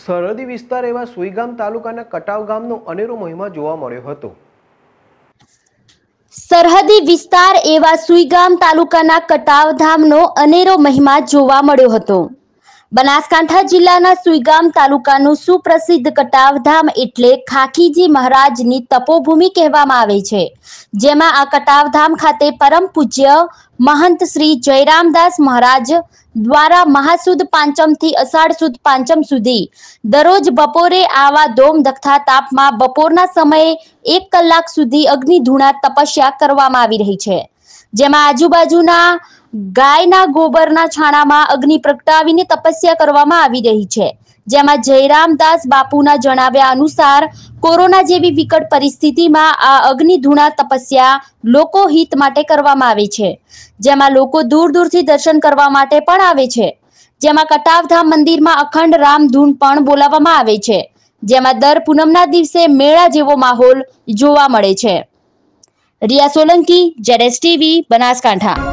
સરહદી વિસ્તાર એવા સુઈગામ તાલુકાના કટાવ ગામનો અનેરો મહિમા જોવા મળ્યો હતો સરહદી વિસ્તાર એવા સુઈગામ તાલુકાના કટાવધામનો અનેરો મહિમા જોવા મળ્યો હતો બનાસકાંઠા જિલ્લાના સુઈગામ તાલુકાનું સુપ્રસિદ્ધ કટાવધામ એટલે ખાખીજી મહારાજની તપોભૂમિ કહેવામાં આવે છે જેમાં આ કટાવધામ ખાતે પરમ પૂજ્ય મહંત શ્રી જયરામદાસ મહારાજ દ્વારા મહાસુદ પાંચમથી અષાઢ સુદ પાંચમ સુધી દરરોજ બપોરે આવા દોમ દખતા તાપમાં બપોરના સમયે એક કલાક સુધી અગ્નિધૂણા તપસ્યા કરવામાં આવી રહી છે જેમાં આજુબાજુના ગાયના ગોબરના છાણામાં અગ્નિ પ્રગટાવીને તપસ્યા કરવામાં આવી રહી છે જેમાં જયરામદાસ બાપુના જણાવ્યા અનુસાર કોરોના જેવી વિકટ પરિસ્થિતિમાં આ અગ્નિધૂણા તપસ્યા લોકો હિત માટે કરવામાં આવે છે જેમાં લોકો દૂર દૂરથી દર્શન કરવા માટે પણ આવે છે જેમાં કટાવધામ મંદિરમાં અખંડ રામધૂન પણ બોલાવવામાં આવે છે જેમાં દર પૂનમના દિવસે મેળા જેવો માહોલ જોવા મળે છે રિયા સોલંકી જેરેસ ટીવી બનાસકાંઠા